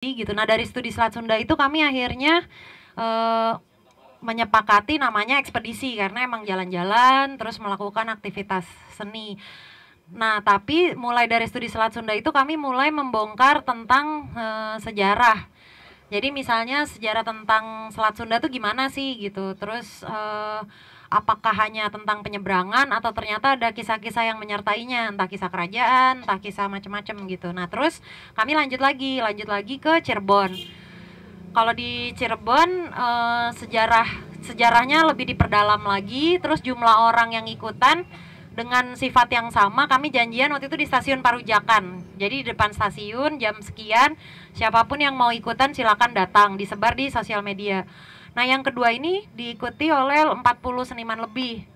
gitu. Nah dari studi Selat Sunda itu kami akhirnya uh, menyepakati namanya ekspedisi karena emang jalan-jalan terus melakukan aktivitas seni. Nah tapi mulai dari studi Selat Sunda itu kami mulai membongkar tentang uh, sejarah. Jadi misalnya sejarah tentang Selat Sunda tuh gimana sih gitu. Terus uh, apakah hanya tentang penyeberangan atau ternyata ada kisah-kisah yang menyertainya entah kisah kerajaan entah kisah macam-macam gitu nah terus kami lanjut lagi lanjut lagi ke Cirebon kalau di Cirebon e, sejarah sejarahnya lebih diperdalam lagi terus jumlah orang yang ikutan dengan sifat yang sama kami janjian waktu itu di stasiun Parujakan jadi di depan stasiun jam sekian siapapun yang mau ikutan silakan datang disebar di sosial media Nah, yang kedua ini diikuti oleh 40 seniman lebih.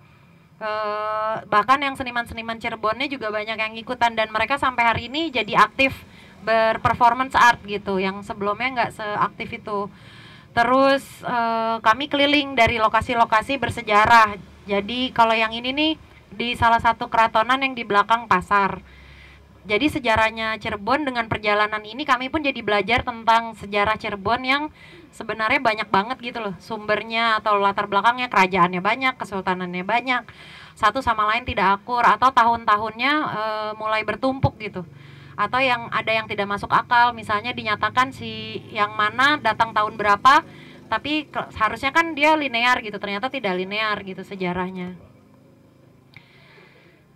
Eh, bahkan yang seniman-seniman Cirebonnya juga banyak yang ikutan dan mereka sampai hari ini jadi aktif berperformance art gitu yang sebelumnya nggak seaktif itu. Terus eh, kami keliling dari lokasi-lokasi bersejarah. Jadi kalau yang ini nih di salah satu keratonan yang di belakang pasar jadi sejarahnya Cirebon dengan perjalanan ini kami pun jadi belajar tentang sejarah Cirebon yang sebenarnya banyak banget gitu loh sumbernya atau latar belakangnya kerajaannya banyak, kesultanannya banyak. Satu sama lain tidak akur atau tahun-tahunnya e, mulai bertumpuk gitu. Atau yang ada yang tidak masuk akal misalnya dinyatakan si yang mana datang tahun berapa tapi seharusnya kan dia linear gitu, ternyata tidak linear gitu sejarahnya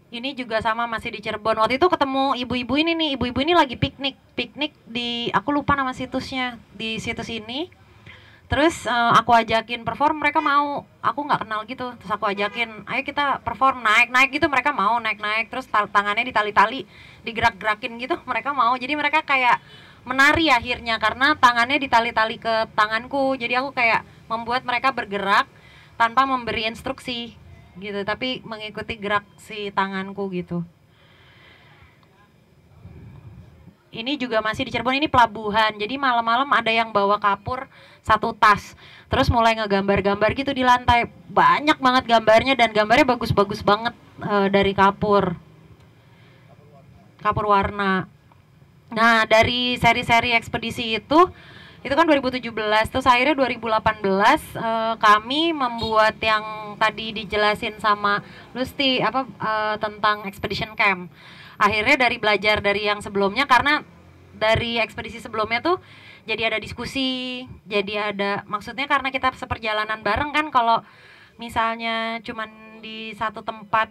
ini juga sama masih di Cirebon waktu itu ketemu ibu-ibu ini nih ibu-ibu ini lagi piknik piknik di aku lupa nama situsnya di situs ini terus uh, aku ajakin perform mereka mau aku nggak kenal gitu terus aku ajakin ayo kita perform naik naik gitu mereka mau naik naik terus tangannya ditali-tali digerak-gerakin gitu mereka mau jadi mereka kayak menari akhirnya karena tangannya ditali-tali ke tanganku jadi aku kayak membuat mereka bergerak tanpa memberi instruksi gitu tapi mengikuti gerak si tanganku gitu ini juga masih di Cirebon ini pelabuhan jadi malam-malam ada yang bawa kapur satu tas terus mulai ngegambar-gambar gitu di lantai banyak banget gambarnya dan gambarnya bagus-bagus banget e, dari kapur kapur warna nah dari seri-seri ekspedisi itu itu kan 2017 terus akhirnya 2018 uh, eh, kami membuat yang tadi dijelasin sama Lusti apa uh, tentang expedition camp akhirnya dari belajar dari yang sebelumnya karena dari ekspedisi sebelumnya tuh jadi ada diskusi jadi ada maksudnya karena kita seperjalanan bareng kan kalau misalnya cuman di satu tempat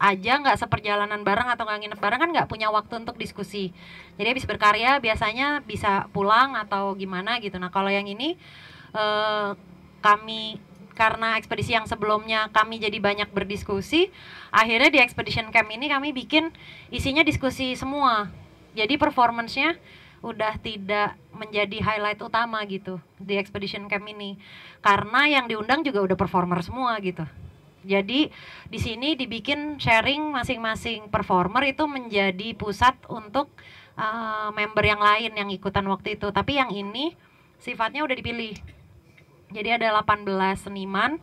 aja nggak seperjalanan bareng atau nggak nginep bareng kan nggak punya waktu untuk diskusi jadi habis berkarya biasanya bisa pulang atau gimana gitu nah kalau yang ini eh, kami karena ekspedisi yang sebelumnya kami jadi banyak berdiskusi akhirnya di expedition camp ini kami bikin isinya diskusi semua jadi performancenya udah tidak menjadi highlight utama gitu di expedition camp ini karena yang diundang juga udah performer semua gitu jadi di sini dibikin sharing masing-masing performer itu menjadi pusat untuk uh, member yang lain yang ikutan waktu itu. Tapi yang ini sifatnya udah dipilih. Jadi ada 18 seniman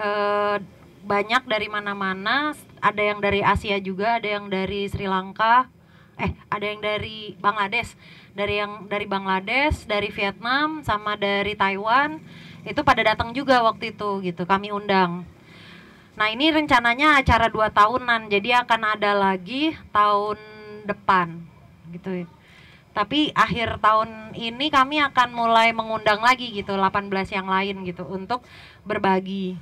uh, banyak dari mana-mana, ada yang dari Asia juga, ada yang dari Sri Lanka, eh ada yang dari Bangladesh, dari yang dari Bangladesh, dari Vietnam sama dari Taiwan itu pada datang juga waktu itu gitu kami undang Nah ini rencananya acara dua tahunan, jadi akan ada lagi tahun depan gitu. ya. Tapi akhir tahun ini kami akan mulai mengundang lagi gitu 18 yang lain gitu untuk berbagi.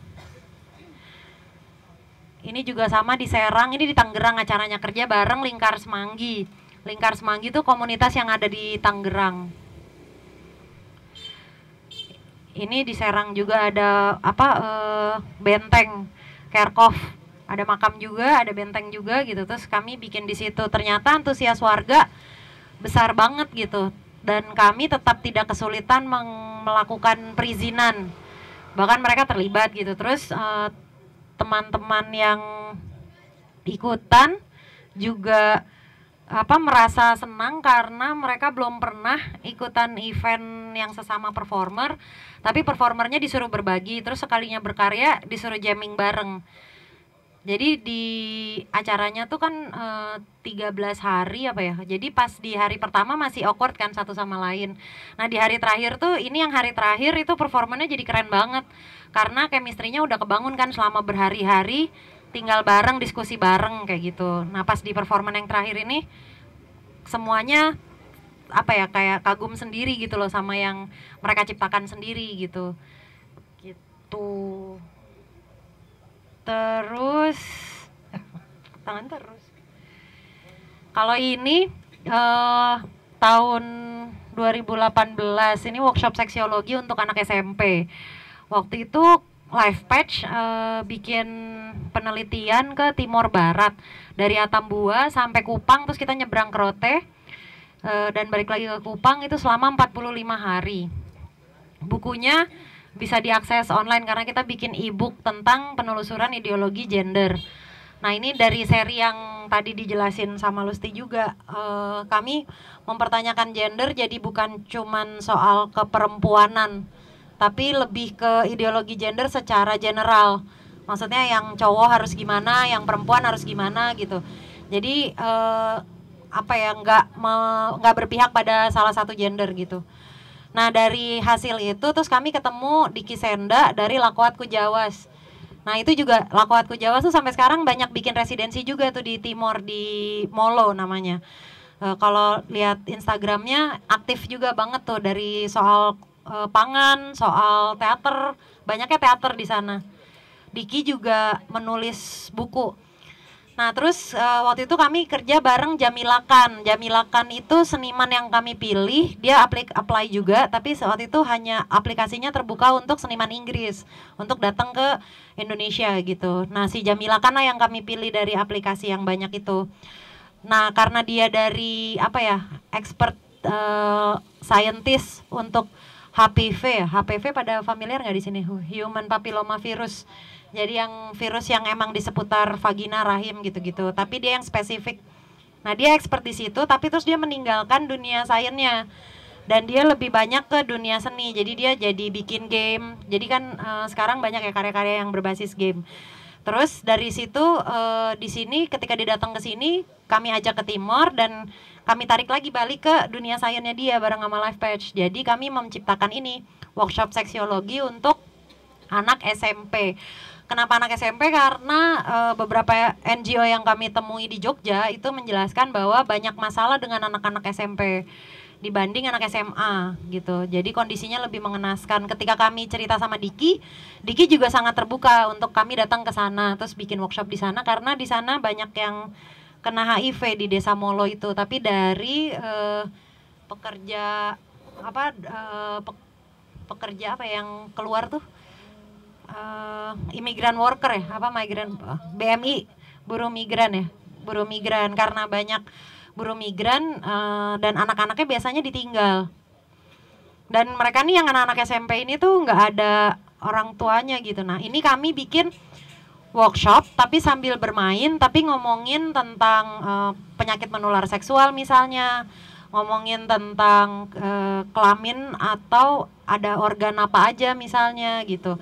Ini juga sama di Serang, ini di Tangerang acaranya kerja bareng Lingkar Semanggi. Lingkar Semanggi itu komunitas yang ada di Tangerang. Ini di Serang juga ada apa e, benteng Kerkov ada makam juga ada benteng juga gitu terus kami bikin di situ ternyata antusias warga besar banget gitu dan kami tetap tidak kesulitan melakukan perizinan bahkan mereka terlibat gitu terus uh, teman-teman yang ikutan juga apa merasa senang karena mereka belum pernah ikutan event yang sesama performer tapi performernya disuruh berbagi terus sekalinya berkarya disuruh jamming bareng jadi di acaranya tuh kan e, eh, 13 hari apa ya jadi pas di hari pertama masih awkward kan satu sama lain nah di hari terakhir tuh ini yang hari terakhir itu performernya jadi keren banget karena chemistry-nya udah kebangun kan selama berhari-hari tinggal bareng diskusi bareng kayak gitu nah pas di performan yang terakhir ini semuanya apa ya kayak kagum sendiri gitu loh sama yang mereka ciptakan sendiri gitu gitu terus tangan terus kalau ini uh, tahun 2018 ini workshop seksiologi untuk anak SMP waktu itu live Patch eh, uh, bikin penelitian ke Timor Barat dari Atambua sampai Kupang terus kita nyebrang ke Rote Eh, dan balik lagi ke Kupang itu selama 45 hari. Bukunya bisa diakses online karena kita bikin e-book tentang penelusuran ideologi gender. Nah ini dari seri yang tadi dijelasin sama Lusti juga e, kami mempertanyakan gender jadi bukan cuman soal keperempuanan tapi lebih ke ideologi gender secara general. Maksudnya yang cowok harus gimana, yang perempuan harus gimana gitu. Jadi e, apa ya nggak nggak berpihak pada salah satu gender gitu. Nah dari hasil itu terus kami ketemu Diki Senda dari Lakuatku Jawas. Nah itu juga Lakuatku Jawas tuh sampai sekarang banyak bikin residensi juga tuh di Timor di Molo namanya. E, kalau lihat Instagramnya aktif juga banget tuh dari soal e, pangan, soal teater, banyaknya teater di sana. Diki juga menulis buku Nah, terus uh, waktu itu kami kerja bareng Jamilakan. Jamilakan itu seniman yang kami pilih, dia aplik apply juga, tapi saat itu hanya aplikasinya terbuka untuk seniman Inggris untuk datang ke Indonesia gitu. Nah, si Jamilakan lah yang kami pilih dari aplikasi yang banyak itu. Nah, karena dia dari apa ya? expert uh, scientist untuk HPV, ya. HPV pada familiar nggak di sini? Human papilloma virus jadi yang virus yang emang di seputar vagina rahim gitu-gitu tapi dia yang spesifik nah dia expert di situ tapi terus dia meninggalkan dunia sainsnya dan dia lebih banyak ke dunia seni jadi dia jadi bikin game jadi kan e, sekarang banyak ya karya-karya yang berbasis game terus dari situ e, di sini ketika dia datang ke sini kami ajak ke timor dan kami tarik lagi balik ke dunia sainsnya dia bareng sama Life Patch jadi kami menciptakan ini workshop seksiologi untuk anak SMP. Kenapa anak SMP? Karena e, beberapa NGO yang kami temui di Jogja itu menjelaskan bahwa banyak masalah dengan anak-anak SMP dibanding anak SMA gitu. Jadi kondisinya lebih mengenaskan. Ketika kami cerita sama Diki, Diki juga sangat terbuka untuk kami datang ke sana terus bikin workshop di sana karena di sana banyak yang kena HIV di Desa Molo itu, tapi dari e, pekerja apa e, pekerja apa yang keluar tuh uh, imigran worker ya apa migran BMI buruh migran ya buruh migran karena banyak buruh migran uh, dan anak-anaknya biasanya ditinggal dan mereka nih yang anak-anak SMP ini tuh nggak ada orang tuanya gitu nah ini kami bikin workshop tapi sambil bermain tapi ngomongin tentang uh, penyakit menular seksual misalnya ngomongin tentang uh, kelamin atau ada organ apa aja misalnya gitu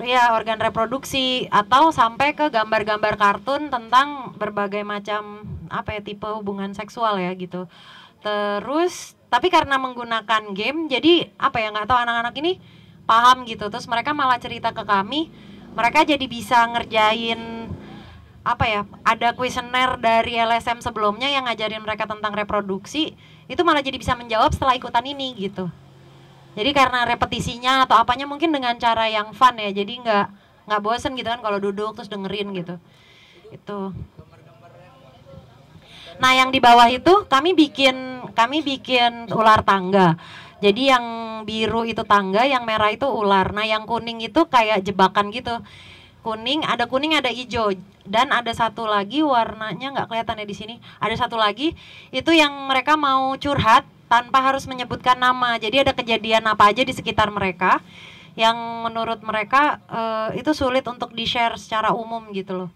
Iya, organ reproduksi atau sampai ke gambar-gambar kartun tentang berbagai macam apa ya tipe hubungan seksual ya gitu terus tapi karena menggunakan game jadi apa ya nggak tahu anak-anak ini paham gitu terus mereka malah cerita ke kami mereka jadi bisa ngerjain apa ya ada kuesioner dari LSM sebelumnya yang ngajarin mereka tentang reproduksi itu malah jadi bisa menjawab setelah ikutan ini gitu jadi karena repetisinya atau apanya mungkin dengan cara yang fun ya jadi nggak nggak bosen gitu kan kalau duduk terus dengerin gitu itu nah yang di bawah itu kami bikin kami bikin ular tangga jadi yang biru itu tangga yang merah itu ular nah yang kuning itu kayak jebakan gitu kuning ada kuning ada hijau dan ada satu lagi warnanya nggak kelihatan ya di sini ada satu lagi itu yang mereka mau curhat tanpa harus menyebutkan nama. Jadi ada kejadian apa aja di sekitar mereka yang menurut mereka uh, itu sulit untuk di-share secara umum gitu loh.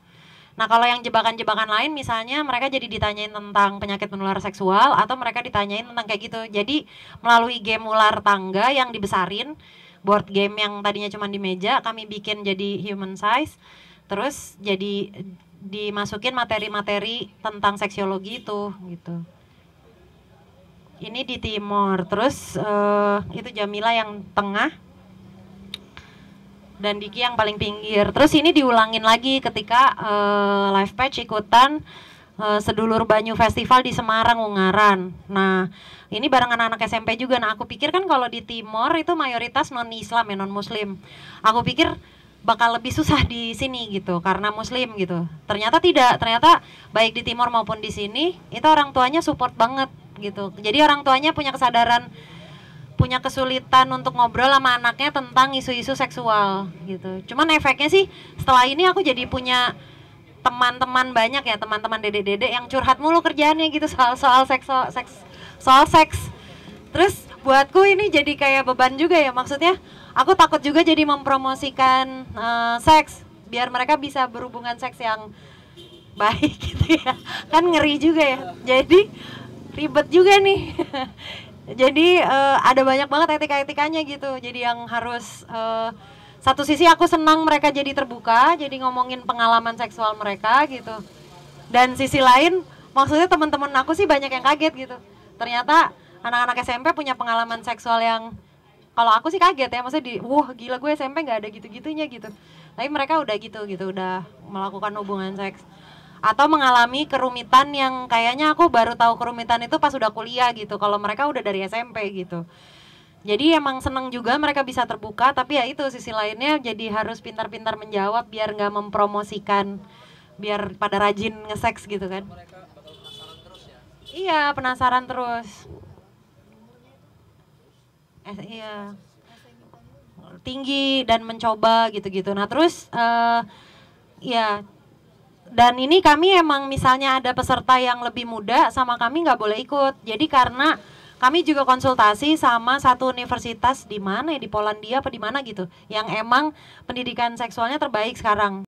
Nah, kalau yang jebakan-jebakan lain misalnya mereka jadi ditanyain tentang penyakit menular seksual atau mereka ditanyain tentang kayak gitu. Jadi melalui game ular tangga yang dibesarin, board game yang tadinya cuma di meja kami bikin jadi human size. Terus jadi dimasukin materi-materi tentang seksiologi itu gitu ini di timur terus uh, itu Jamila yang tengah dan Diki yang paling pinggir terus ini diulangin lagi ketika uh, live patch ikutan uh, sedulur Banyu Festival di Semarang Ungaran nah ini bareng anak-anak SMP juga nah aku pikir kan kalau di timur itu mayoritas non Islam ya non Muslim aku pikir bakal lebih susah di sini gitu karena muslim gitu ternyata tidak ternyata baik di timur maupun di sini itu orang tuanya support banget gitu jadi orang tuanya punya kesadaran punya kesulitan untuk ngobrol sama anaknya tentang isu-isu seksual gitu cuman efeknya sih setelah ini aku jadi punya teman-teman banyak ya teman-teman dede-dede yang curhat mulu kerjaannya gitu soal soal seks soal seks soal seks terus buatku ini jadi kayak beban juga ya maksudnya aku takut juga jadi mempromosikan uh, seks biar mereka bisa berhubungan seks yang baik gitu ya kan ngeri juga ya jadi ribet juga nih. Jadi uh, ada banyak banget etika-etikanya gitu. Jadi yang harus uh, satu sisi aku senang mereka jadi terbuka, jadi ngomongin pengalaman seksual mereka gitu. Dan sisi lain maksudnya teman-teman aku sih banyak yang kaget gitu. Ternyata anak-anak SMP punya pengalaman seksual yang kalau aku sih kaget ya, maksudnya di wah gila gue SMP nggak ada gitu-gitunya gitu. Tapi mereka udah gitu gitu, udah melakukan hubungan seks atau mengalami kerumitan yang kayaknya aku baru tahu kerumitan itu pas udah kuliah gitu kalau mereka udah dari SMP gitu jadi emang seneng juga mereka bisa terbuka tapi ya itu sisi lainnya jadi harus pintar-pintar menjawab biar nggak mempromosikan biar pada rajin ngeseks gitu kan iya penasaran terus eh, iya tinggi dan mencoba gitu-gitu nah terus uh, ya dan ini kami emang misalnya ada peserta yang lebih muda sama kami nggak boleh ikut jadi karena kami juga konsultasi sama satu universitas di mana ya di Polandia apa di mana gitu yang emang pendidikan seksualnya terbaik sekarang